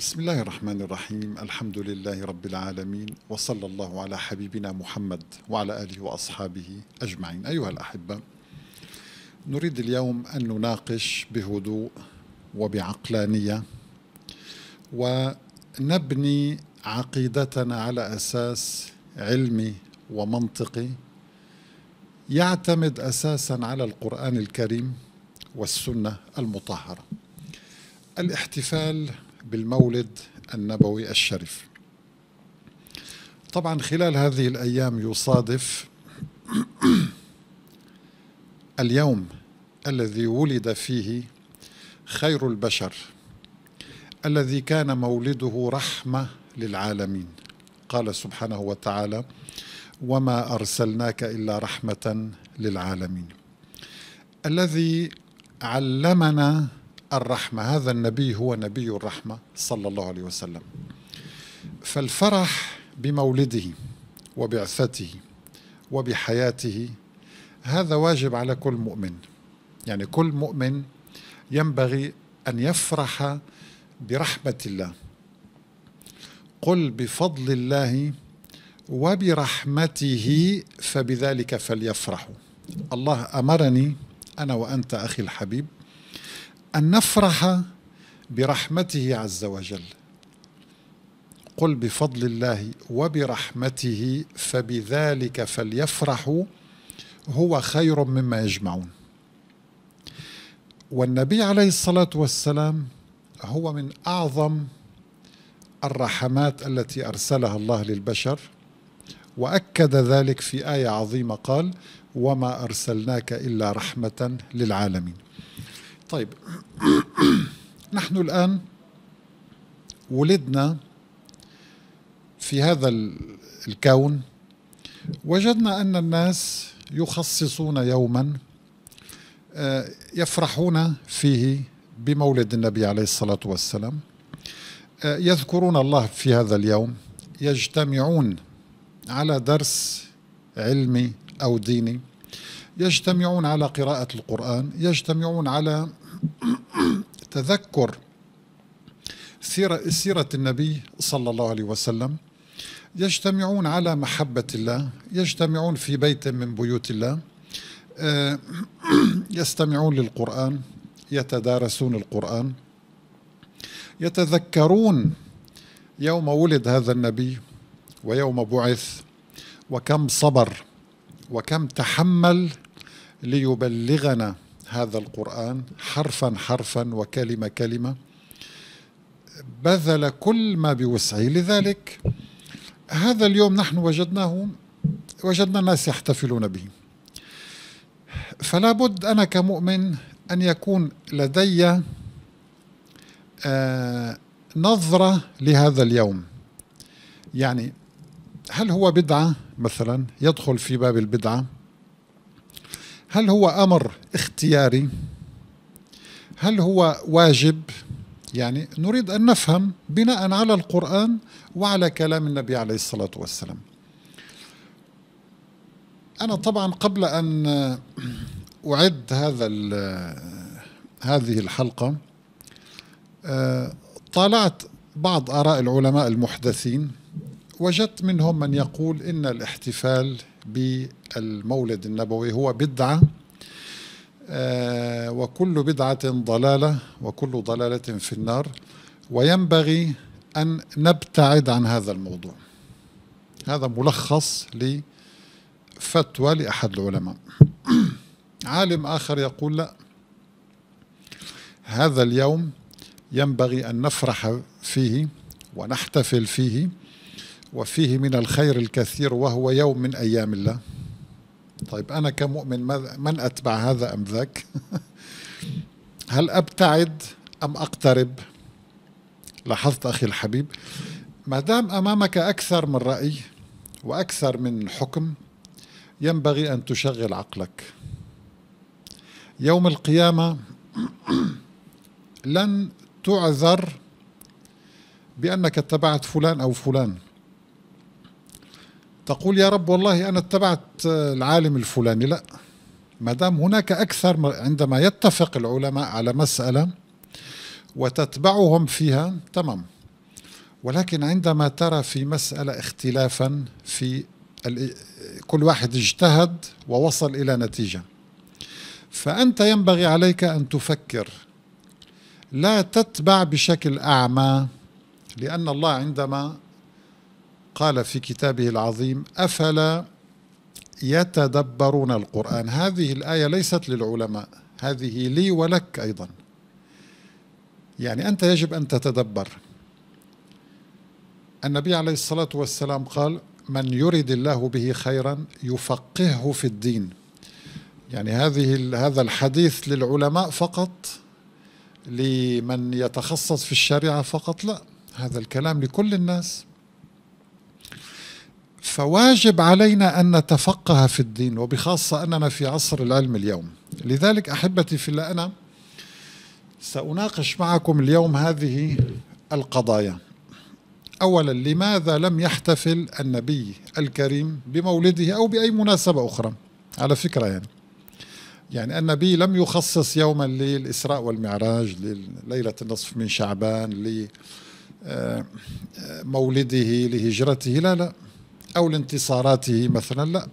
بسم الله الرحمن الرحيم الحمد لله رب العالمين وصلى الله على حبيبنا محمد وعلى آله وأصحابه أجمعين أيها الأحبة نريد اليوم أن نناقش بهدوء وبعقلانية ونبني عقيدتنا على أساس علمي ومنطقي يعتمد أساسا على القرآن الكريم والسنة المطهرة الاحتفال بالمولد النبوي الشريف طبعا خلال هذه الأيام يصادف اليوم الذي ولد فيه خير البشر الذي كان مولده رحمة للعالمين قال سبحانه وتعالى وما أرسلناك إلا رحمة للعالمين الذي علمنا الرحمة هذا النبي هو نبي الرحمة صلى الله عليه وسلم فالفرح بمولده وبعثته وبحياته هذا واجب على كل مؤمن يعني كل مؤمن ينبغي أن يفرح برحمة الله قل بفضل الله وبرحمته فبذلك فليفرحوا الله أمرني أنا وأنت أخي الحبيب أن نفرح برحمته عز وجل قل بفضل الله وبرحمته فبذلك فليفرحوا هو خير مما يجمعون والنبي عليه الصلاة والسلام هو من أعظم الرحمات التي أرسلها الله للبشر وأكد ذلك في آية عظيمة قال وما أرسلناك إلا رحمة للعالمين طيب نحن الآن ولدنا في هذا الكون وجدنا أن الناس يخصصون يوما آه، يفرحون فيه بمولد النبي عليه الصلاة والسلام آه، يذكرون الله في هذا اليوم يجتمعون على درس علمي أو ديني يجتمعون على قراءة القرآن يجتمعون على تذكر سيرة, سيرة النبي صلى الله عليه وسلم يجتمعون على محبة الله يجتمعون في بيت من بيوت الله آه، يستمعون للقرآن يتدارسون القرآن يتذكرون يوم ولد هذا النبي ويوم بعث وكم صبر وكم تحمل ليبلغنا هذا القرآن حرفا حرفا وكلمة كلمة بذل كل ما بوسعه لذلك هذا اليوم نحن وجدناه وجدنا الناس يحتفلون به فلا بد أنا كمؤمن أن يكون لدي آه، نظرة لهذا اليوم يعني هل هو بدعة مثلا يدخل في باب البدعة هل هو امر اختياري هل هو واجب يعني نريد ان نفهم بناء على القران وعلى كلام النبي عليه الصلاه والسلام انا طبعا قبل ان اعد هذا هذه الحلقه آه، طالعت بعض اراء العلماء المحدثين وجدت منهم من يقول ان الاحتفال بالمولد النبوي هو بدعة آه، وكل بدعة ضلالة وكل ضلالة في النار وينبغي أن نبتعد عن هذا الموضوع هذا ملخص لفتوى لأحد العلماء عالم آخر يقول لا هذا اليوم ينبغي أن نفرح فيه ونحتفل فيه وفيه من الخير الكثير وهو يوم من أيام الله طيب أنا كمؤمن من أتبع هذا أم ذاك هل أبتعد أم أقترب لاحظت أخي الحبيب ما دام أمامك أكثر من رأي وأكثر من حكم ينبغي أن تشغل عقلك يوم القيامة لن تعذر بأنك اتبعت فلان أو فلان تقول يا رب والله أنا اتبعت العالم الفلاني لا ما دام هناك أكثر عندما يتفق العلماء على مسألة وتتبعهم فيها تمام ولكن عندما ترى في مسألة اختلافا في كل واحد اجتهد ووصل إلى نتيجة فأنت ينبغي عليك أن تفكر لا تتبع بشكل أعمى لأن الله عندما قال في كتابه العظيم افلا يتدبرون القران هذه الايه ليست للعلماء هذه لي ولك ايضا يعني انت يجب ان تتدبر النبي عليه الصلاه والسلام قال من يرد الله به خيرا يفقهه في الدين يعني هذه هذا الحديث للعلماء فقط لمن يتخصص في الشريعه فقط لا هذا الكلام لكل الناس فواجب علينا أن نتفقه في الدين وبخاصة أننا في عصر العلم اليوم لذلك أحبتي في الله أنا سأناقش معكم اليوم هذه القضايا أولا لماذا لم يحتفل النبي الكريم بمولده أو بأي مناسبة أخرى على فكرة يعني يعني النبي لم يخصص يوما للإسراء والمعراج لليلة النصف من شعبان لمولده آه، آه، لهجرته لا لا أو لانتصاراته مثلا لا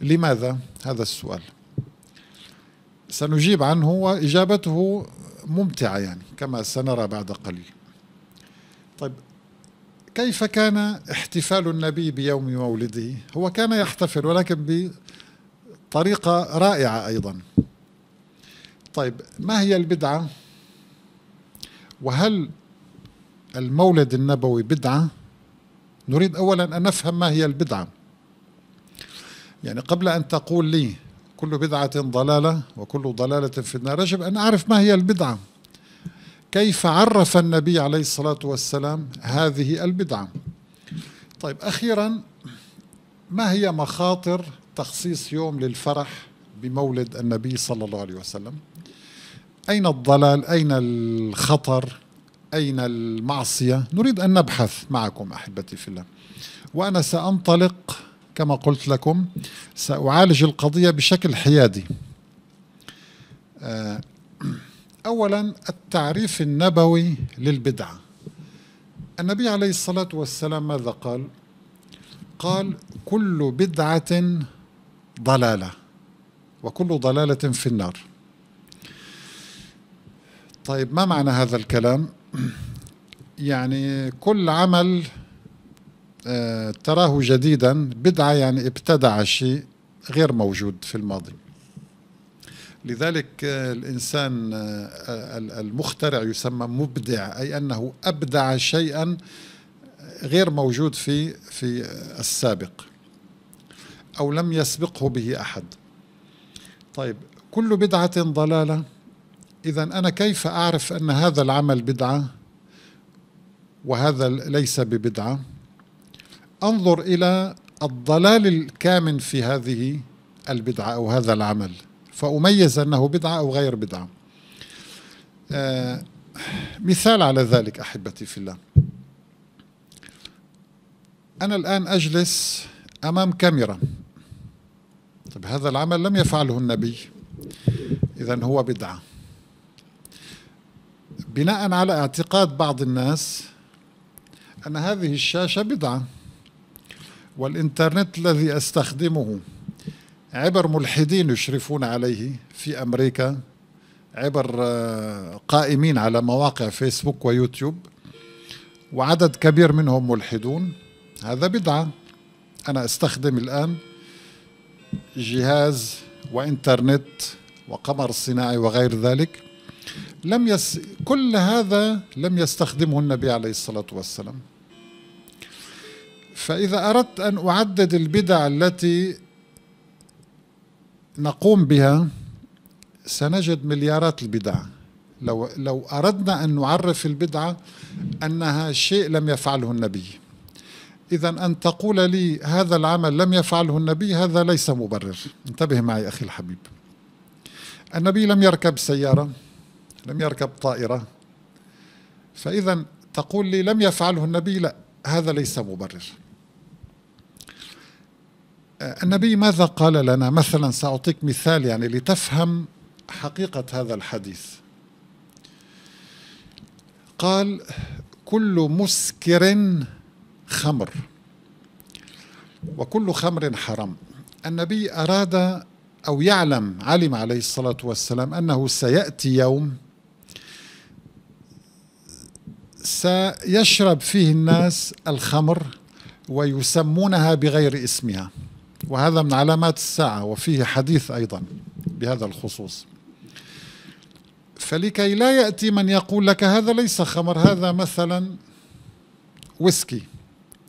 لماذا هذا السؤال سنجيب عنه وإجابته ممتعة يعني كما سنرى بعد قليل طيب كيف كان احتفال النبي بيوم مولده هو كان يحتفل ولكن بطريقة رائعة أيضا طيب ما هي البدعة وهل المولد النبوي بدعه نريد أولا أن نفهم ما هي البدعة يعني قبل أن تقول لي كل بدعة ضلالة وكل ضلالة في النار يجب أن أعرف ما هي البدعة كيف عرف النبي عليه الصلاة والسلام هذه البدعة طيب أخيرا ما هي مخاطر تخصيص يوم للفرح بمولد النبي صلى الله عليه وسلم أين الضلال أين الخطر أين المعصية نريد أن نبحث معكم أحبتي في الله وأنا سأنطلق كما قلت لكم سأعالج القضية بشكل حيادي آه، أولا التعريف النبوي للبدعة النبي عليه الصلاة والسلام ماذا قال؟ قال كل بدعة ضلالة وكل ضلالة في النار طيب ما معنى هذا الكلام؟ يعني كل عمل آه، تراه جديدا بدعة يعني ابتدع شيء غير موجود في الماضي لذلك آه، الإنسان آه، المخترع يسمى مبدع أي أنه أبدع شيئا غير موجود في في السابق أو لم يسبقه به أحد طيب كل بدعة ضلالة إذا أنا كيف أعرف أن هذا العمل بدعة وهذا ليس ببدعة أنظر إلى الضلال الكامن في هذه البدعة أو هذا العمل فأميز أنه بدعة أو غير بدعة آه مثال على ذلك أحبتي في الله أنا الآن أجلس أمام كاميرا طب هذا العمل لم يفعله النبي إذا هو بدعة بناء على اعتقاد بعض الناس أن هذه الشاشة بضعة والإنترنت الذي أستخدمه عبر ملحدين يشرفون عليه في أمريكا عبر آه، قائمين على مواقع فيسبوك ويوتيوب وعدد كبير منهم ملحدون هذا بدعة أنا أستخدم الآن جهاز وإنترنت وقمر صناعي وغير ذلك لم يس... كل هذا لم يستخدمه النبي عليه الصلاة والسلام فإذا أردت أن أعدد البدع التي نقوم بها سنجد مليارات البدع لو, لو أردنا أن نعرف البدعة أنها شيء لم يفعله النبي إذا أن تقول لي هذا العمل لم يفعله النبي هذا ليس مبرر انتبه معي أخي الحبيب النبي لم يركب سيارة لم يركب طائرة فإذا تقول لي لم يفعله النبي لا هذا ليس مبرر آه، النبي ماذا قال لنا مثلا سأعطيك مثال يعني لتفهم حقيقة هذا الحديث قال كل مسكر خمر وكل خمر حرام النبي أراد أو يعلم علم عليه الصلاة والسلام أنه سيأتي يوم سيشرب فيه الناس الخمر ويسمونها بغير اسمها وهذا من علامات الساعة وفيه حديث أيضا بهذا الخصوص فلكي لا يأتي من يقول لك هذا ليس خمر هذا مثلا ويسكي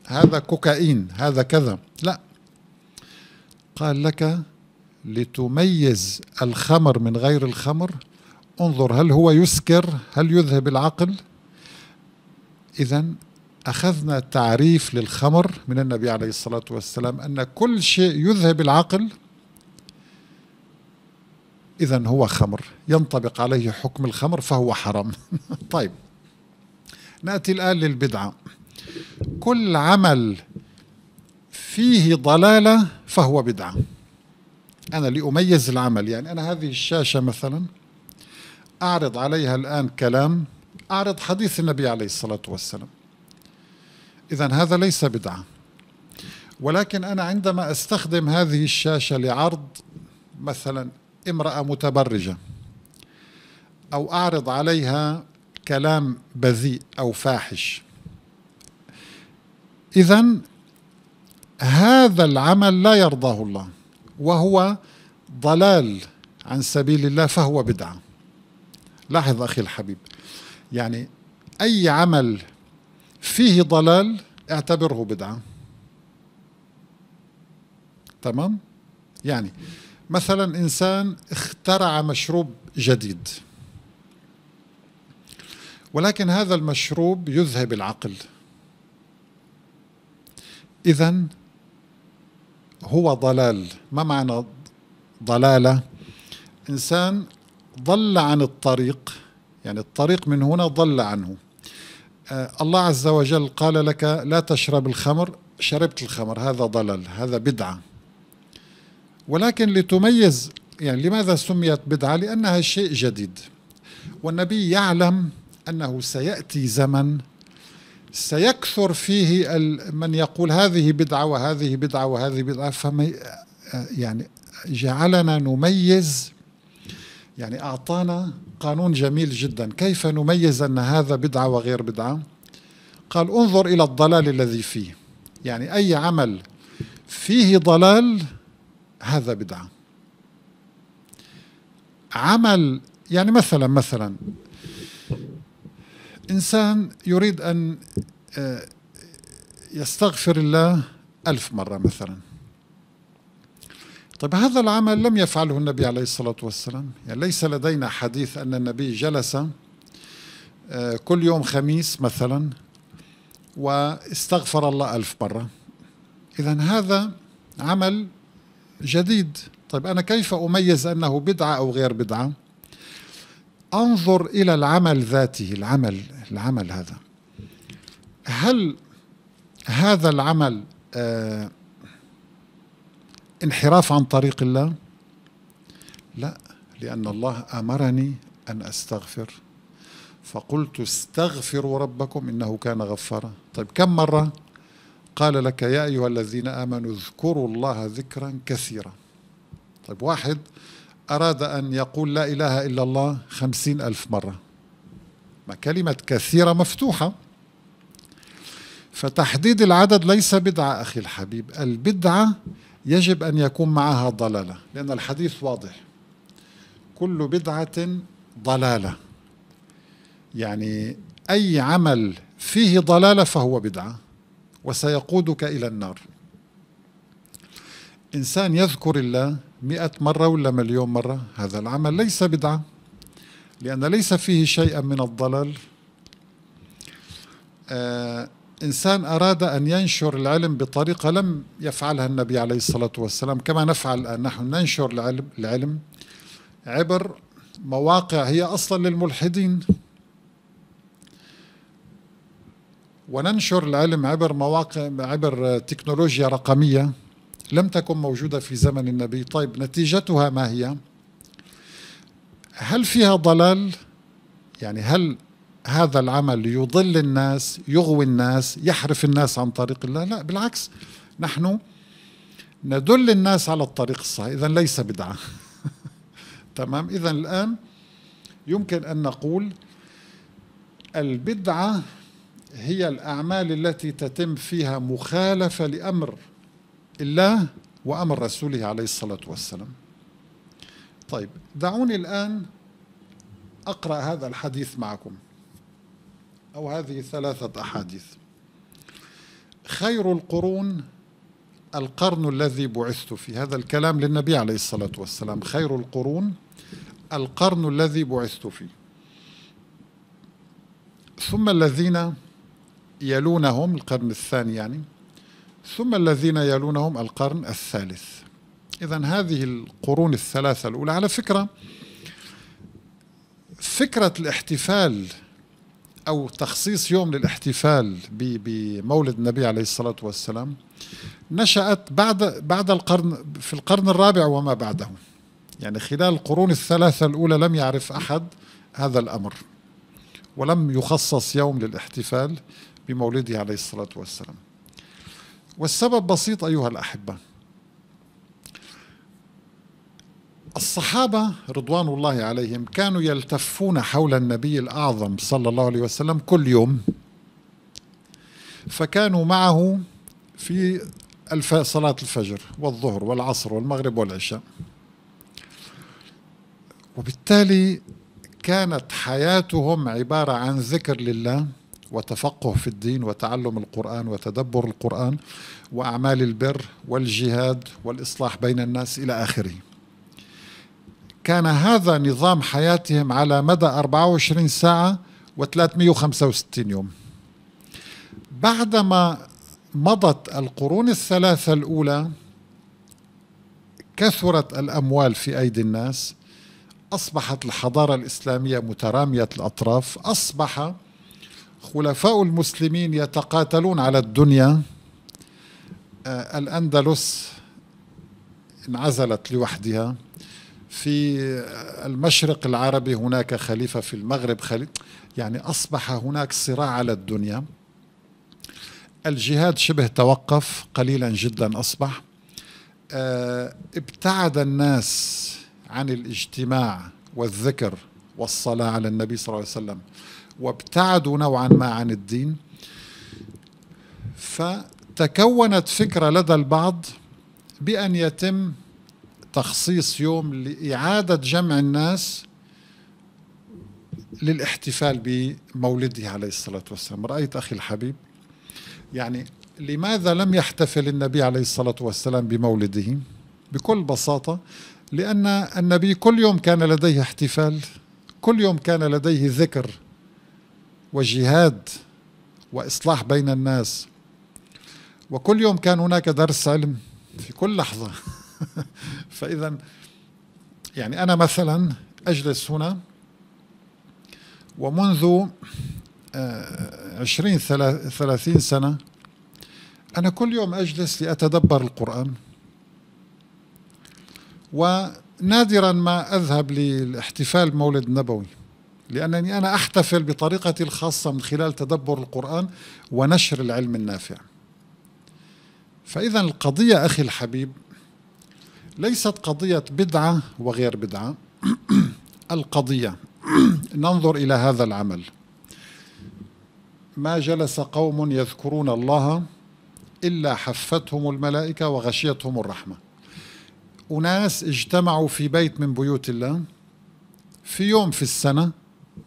هذا كوكايين هذا كذا لا قال لك لتميز الخمر من غير الخمر انظر هل هو يسكر هل يذهب العقل إذا أخذنا تعريف للخمر من النبي عليه الصلاة والسلام أن كل شيء يذهب العقل إذا هو خمر ينطبق عليه حكم الخمر فهو حرام طيب نأتي الآن للبدعة كل عمل فيه ضلالة فهو بدعة أنا لأميز العمل يعني أنا هذه الشاشة مثلا أعرض عليها الآن كلام أعرض حديث النبي عليه الصلاة والسلام إذا هذا ليس بدعة ولكن أنا عندما أستخدم هذه الشاشة لعرض مثلا امرأة متبرجة أو أعرض عليها كلام بذيء أو فاحش إذا هذا العمل لا يرضاه الله وهو ضلال عن سبيل الله فهو بدعة لاحظ أخي الحبيب يعني أي عمل فيه ضلال اعتبره بدعة تمام؟ يعني مثلا إنسان اخترع مشروب جديد ولكن هذا المشروب يذهب العقل إذا هو ضلال ما معنى ضلالة إنسان ضل عن الطريق يعني الطريق من هنا ضل عنه آه، الله عز وجل قال لك لا تشرب الخمر شربت الخمر هذا ضلل هذا بدعة ولكن لتميز يعني لماذا سميت بدعة لأنها شيء جديد والنبي يعلم أنه سيأتي زمن سيكثر فيه من يقول هذه بدعة وهذه بدعة وهذه بدعة فما آه، يعني جعلنا نميز يعني أعطانا قانون جميل جدا كيف نميز أن هذا بدعة وغير بدعة قال انظر إلى الضلال الذي فيه يعني أي عمل فيه ضلال هذا بدعة عمل يعني مثلا مثلا إنسان يريد أن آه، يستغفر الله ألف مرة مثلا طيب هذا العمل لم يفعله النبي عليه الصلاة والسلام يعني ليس لدينا حديث أن النبي جلس آه، كل يوم خميس مثلا واستغفر الله ألف مرة إذا هذا عمل جديد طيب أنا كيف أميز أنه بدعة أو غير بدعة أنظر إلى العمل ذاته العمل العمل هذا هل هذا العمل آه انحراف عن طريق الله لا لأن الله أمرني أن أستغفر فقلت استغفروا ربكم إنه كان غفارا طيب كم مرة قال لك يا أيها الذين آمنوا اذكروا الله ذكرا كثيرا طيب واحد أراد أن يقول لا إله إلا الله خمسين ألف مرة ما كلمة كثيرة مفتوحة فتحديد العدد ليس بدعة أخي الحبيب البدعة يجب أن يكون معها ضلالة لأن الحديث واضح كل بدعة ضلالة يعني أي عمل فيه ضلالة فهو بدعة وسيقودك إلى النار إنسان يذكر الله مئة مرة ولا مليون مرة هذا العمل ليس بدعة لأن ليس فيه شيئا من الضلال آه إنسان أراد أن ينشر العلم بطريقة لم يفعلها النبي عليه الصلاة والسلام كما نفعل الآن نحن ننشر العلم عبر مواقع هي أصلا للملحدين وننشر العلم عبر مواقع عبر تكنولوجيا رقمية لم تكن موجودة في زمن النبي طيب نتيجتها ما هي؟ هل فيها ضلال؟ يعني هل هذا العمل يضل الناس يغوي الناس يحرف الناس عن طريق الله لا بالعكس نحن ندل الناس على الطريق الصحيح إذا ليس بدعة تمام إذا الآن يمكن أن نقول البدعة هي الأعمال التي تتم فيها مخالفة لأمر الله وأمر رسوله عليه الصلاة والسلام طيب دعوني الآن أقرأ هذا الحديث معكم أو هذه ثلاثة أحاديث خير القرون القرن الذي بعثت فيه هذا الكلام للنبي عليه الصلاة والسلام خير القرون القرن الذي بعثت فيه ثم الذين يلونهم القرن الثاني يعني ثم الذين يلونهم القرن الثالث إذا هذه القرون الثلاثة الأولى على فكرة فكرة الاحتفال أو تخصيص يوم للاحتفال بمولد النبي عليه الصلاة والسلام نشأت بعد بعد القرن في القرن الرابع وما بعده يعني خلال القرون الثلاثة الأولى لم يعرف أحد هذا الأمر ولم يخصص يوم للاحتفال بمولده عليه الصلاة والسلام والسبب بسيط أيها الأحبة الصحابة رضوان الله عليهم كانوا يلتفون حول النبي الأعظم صلى الله عليه وسلم كل يوم فكانوا معه في صلاة الفجر والظهر والعصر والمغرب والعشاء وبالتالي كانت حياتهم عبارة عن ذكر لله وتفقه في الدين وتعلم القرآن وتدبر القرآن وأعمال البر والجهاد والإصلاح بين الناس إلى آخره كان هذا نظام حياتهم على مدى 24 ساعة و365 يوم بعدما مضت القرون الثلاثة الأولى كثرت الأموال في أيدي الناس أصبحت الحضارة الإسلامية مترامية الأطراف أصبح خلفاء المسلمين يتقاتلون على الدنيا آه، الأندلس انعزلت لوحدها في المشرق العربي هناك خليفة في المغرب خليفة يعني أصبح هناك صراع على الدنيا الجهاد شبه توقف قليلا جدا أصبح آه، ابتعد الناس عن الاجتماع والذكر والصلاة على النبي صلى الله عليه وسلم وابتعدوا نوعا ما عن الدين فتكونت فكرة لدى البعض بأن يتم تخصيص يوم لإعادة جمع الناس للاحتفال بمولده عليه الصلاة والسلام رأيت أخي الحبيب يعني لماذا لم يحتفل النبي عليه الصلاة والسلام بمولده بكل بساطة لأن النبي كل يوم كان لديه احتفال كل يوم كان لديه ذكر وجهاد وإصلاح بين الناس وكل يوم كان هناك درس علم في كل لحظة فإذا يعني أنا مثلا أجلس هنا ومنذ آه، عشرين ثلاثين سنة أنا كل يوم أجلس لأتدبر القرآن ونادرا ما أذهب للاحتفال مولد النبوي لأنني أنا أحتفل بطريقتي الخاصة من خلال تدبر القرآن ونشر العلم النافع فإذا القضية أخي الحبيب ليست قضية بدعة وغير بدعة القضية ننظر إلى هذا العمل ما جلس قوم يذكرون الله إلا حفتهم الملائكة وغشيتهم الرحمة أناس اجتمعوا في بيت من بيوت الله في يوم في السنة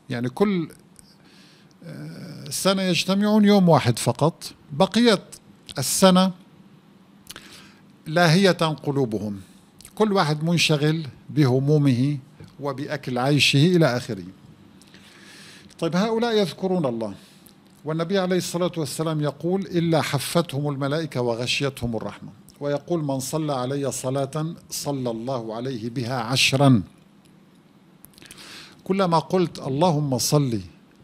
يعني كل السنة آه، يجتمعون يوم واحد فقط بقيت السنة لاهية قلوبهم كل واحد منشغل بهمومه وبأكل عيشه إلى آخره طيب هؤلاء يذكرون الله والنبي عليه الصلاة والسلام يقول إلا حفتهم الملائكة وغشيتهم الرحمة ويقول من صلى علي صلاة صلى الله عليه بها عشرا كلما قلت اللهم صل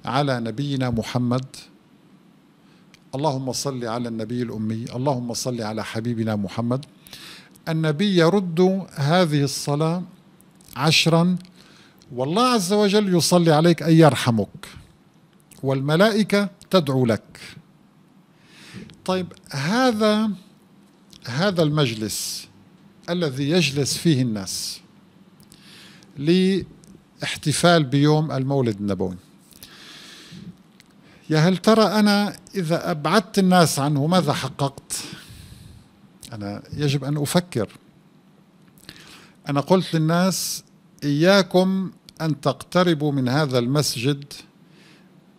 على نبينا محمد اللهم صل على النبي الأمي اللهم صل على حبيبنا محمد النبي يرد هذه الصلاة عشرا والله عز وجل يصلي عليك أن يرحمك والملائكة تدعو لك طيب هذا هذا المجلس الذي يجلس فيه الناس لاحتفال بيوم المولد النبوي يا هل ترى أنا إذا أبعدت الناس عنه ماذا حققت؟ أنا يجب أن أفكر أنا قلت للناس إياكم أن تقتربوا من هذا المسجد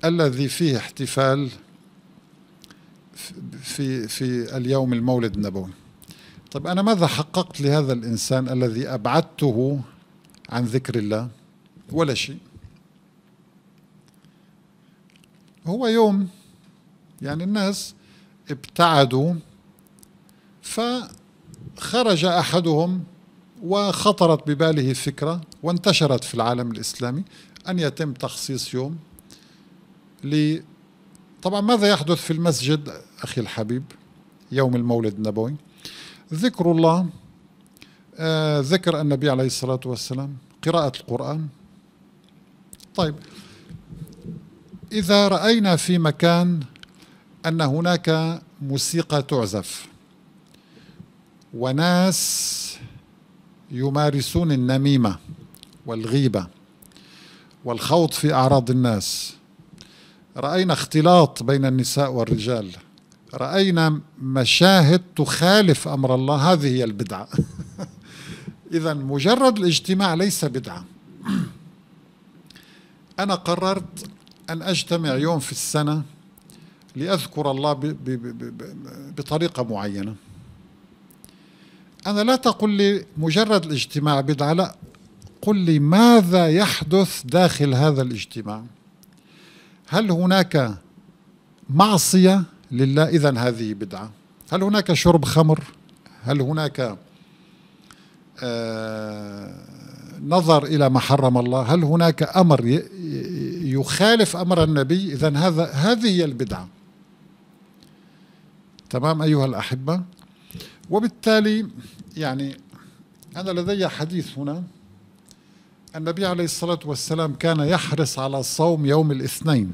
الذي فيه احتفال في في اليوم المولد النبوي طب أنا ماذا حققت لهذا الإنسان الذي أبعدته عن ذكر الله ولا شيء هو يوم يعني الناس ابتعدوا فخرج احدهم وخطرت بباله فكره وانتشرت في العالم الاسلامي ان يتم تخصيص يوم ل طبعا ماذا يحدث في المسجد اخي الحبيب يوم المولد النبوي ذكر الله آه، ذكر النبي عليه الصلاه والسلام قراءه القران طيب إذا رأينا في مكان أن هناك موسيقى تعزف وناس يمارسون النميمة والغيبة والخوض في أعراض الناس رأينا اختلاط بين النساء والرجال رأينا مشاهد تخالف أمر الله هذه هي البدعة إذا مجرد الاجتماع ليس بدعة أنا قررت أن أجتمع يوم في السنة لأذكر الله بطريقة معينة أنا لا تقل لي مجرد الاجتماع بدعة لا قل لي ماذا يحدث داخل هذا الاجتماع هل هناك معصية لله إذا هذه بدعة هل هناك شرب خمر هل هناك آه نظر إلى ما حرم الله هل هناك أمر يخالف أمر النبي إذا هذا هذه هي البدعة تمام أيها الأحبة وبالتالي يعني أنا لدي حديث هنا النبي عليه الصلاة والسلام كان يحرص على صوم يوم الاثنين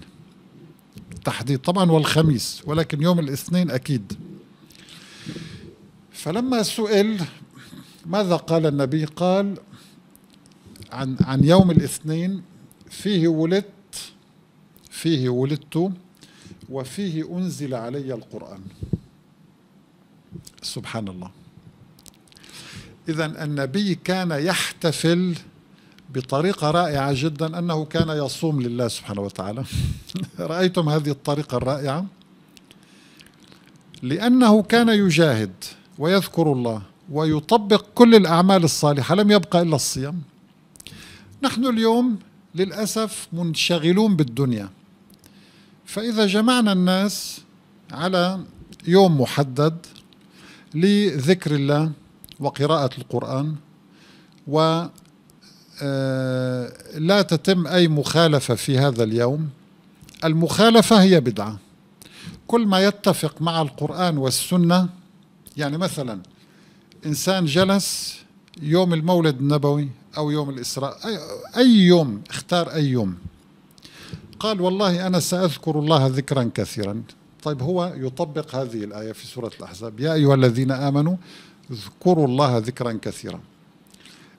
بالتحديد طبعا والخميس ولكن يوم الاثنين أكيد فلما سئل ماذا قال النبي قال عن عن يوم الاثنين فيه ولدت فيه ولدت وفيه أنزل علي القرآن سبحان الله إذا النبي كان يحتفل بطريقة رائعة جدا أنه كان يصوم لله سبحانه وتعالى رأيتم هذه الطريقة الرائعة لأنه كان يجاهد ويذكر الله ويطبق كل الأعمال الصالحة لم يبقى إلا الصيام نحن اليوم للأسف منشغلون بالدنيا فإذا جمعنا الناس على يوم محدد لذكر الله وقراءة القرآن و آه، لا تتم أي مخالفة في هذا اليوم المخالفة هي بدعة كل ما يتفق مع القرآن والسنة يعني مثلا إنسان جلس يوم المولد النبوي أو يوم الإسراء أي يوم اختار أي يوم قال والله أنا سأذكر الله ذكرا كثيرا طيب هو يطبق هذه الآية في سورة الأحزاب يا أيها الذين آمنوا اذكروا الله ذكرا كثيرا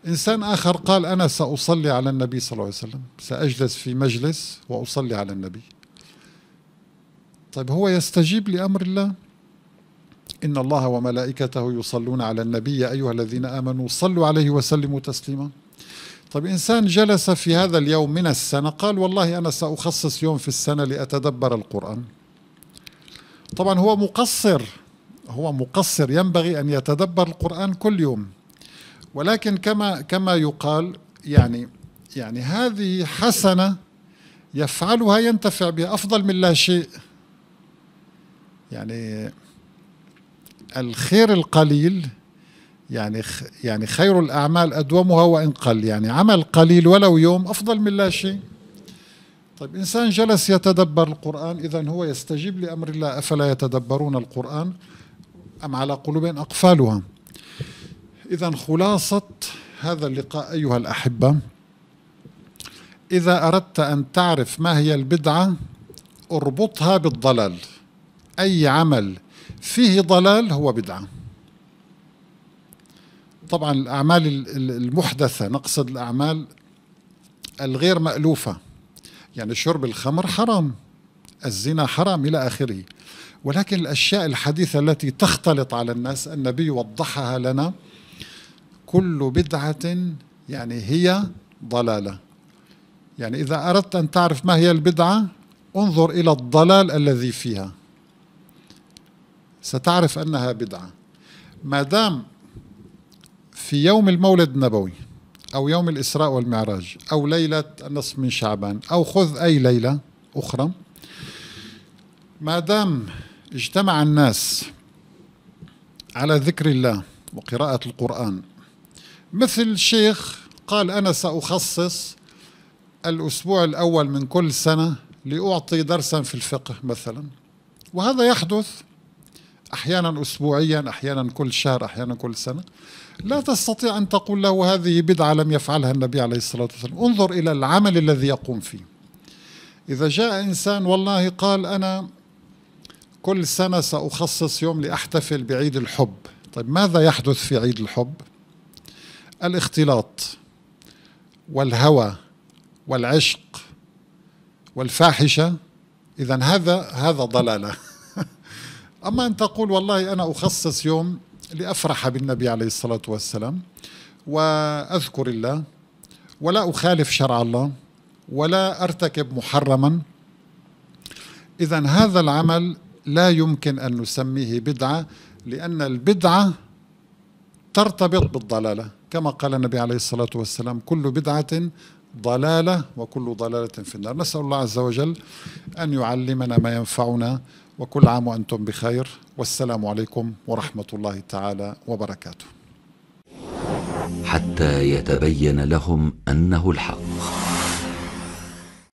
إنسان آخر قال أنا سأصلي على النبي صلى الله عليه وسلم سأجلس في مجلس وأصلي على النبي طيب هو يستجيب لأمر الله إن الله وملائكته يصلون على النبي يا أيها الذين آمنوا صلوا عليه وسلموا تسليما طيب إنسان جلس في هذا اليوم من السنة قال والله أنا سأخصص يوم في السنة لأتدبر القرآن طبعا هو مقصر هو مقصر ينبغي أن يتدبر القرآن كل يوم ولكن كما كما يقال يعني يعني هذه حسنة يفعلها ينتفع بها أفضل من لا شيء يعني الخير القليل يعني يعني خير الأعمال أدومها وإن قل يعني عمل قليل ولو يوم أفضل من لا شيء طيب إنسان جلس يتدبر القرآن إذا هو يستجيب لأمر الله أفلا يتدبرون القرآن أم على قلوب أقفالها إذا خلاصة هذا اللقاء أيها الأحبة إذا أردت أن تعرف ما هي البدعة اربطها بالضلال أي عمل فيه ضلال هو بدعة طبعا الأعمال المحدثة نقصد الأعمال الغير مألوفة يعني شرب الخمر حرام الزنا حرام إلى آخره ولكن الأشياء الحديثة التي تختلط على الناس النبي وضحها لنا كل بدعة يعني هي ضلالة يعني إذا أردت أن تعرف ما هي البدعة انظر إلى الضلال الذي فيها ستعرف أنها بدعة ما دام في يوم المولد النبوي أو يوم الإسراء والمعراج أو ليلة النصف من شعبان أو خذ أي ليلة أخرى ما دام اجتمع الناس على ذكر الله وقراءة القرآن مثل الشيخ قال أنا سأخصص الأسبوع الأول من كل سنة لأعطي درسا في الفقه مثلا وهذا يحدث أحيانا أسبوعيا أحيانا كل شهر أحيانا كل سنة لا تستطيع أن تقول له هذه بدعة لم يفعلها النبي عليه الصلاة والسلام انظر إلى العمل الذي يقوم فيه إذا جاء إنسان والله قال أنا كل سنة سأخصص يوم لأحتفل بعيد الحب طيب ماذا يحدث في عيد الحب؟ الاختلاط والهوى والعشق والفاحشة إذا هذا هذا ضلالة أما أن تقول والله أنا أخصص يوم لأفرح بالنبي عليه الصلاة والسلام وأذكر الله ولا أخالف شرع الله ولا أرتكب محرما إذا هذا العمل لا يمكن أن نسميه بدعة لأن البدعة ترتبط بالضلالة كما قال النبي عليه الصلاة والسلام كل بدعة ضلالة وكل ضلالة في النار نسأل الله عز وجل أن يعلمنا ما ينفعنا وكل عام وأنتم بخير والسلام عليكم ورحمة الله تعالى وبركاته حتى يتبين لهم أنه الحق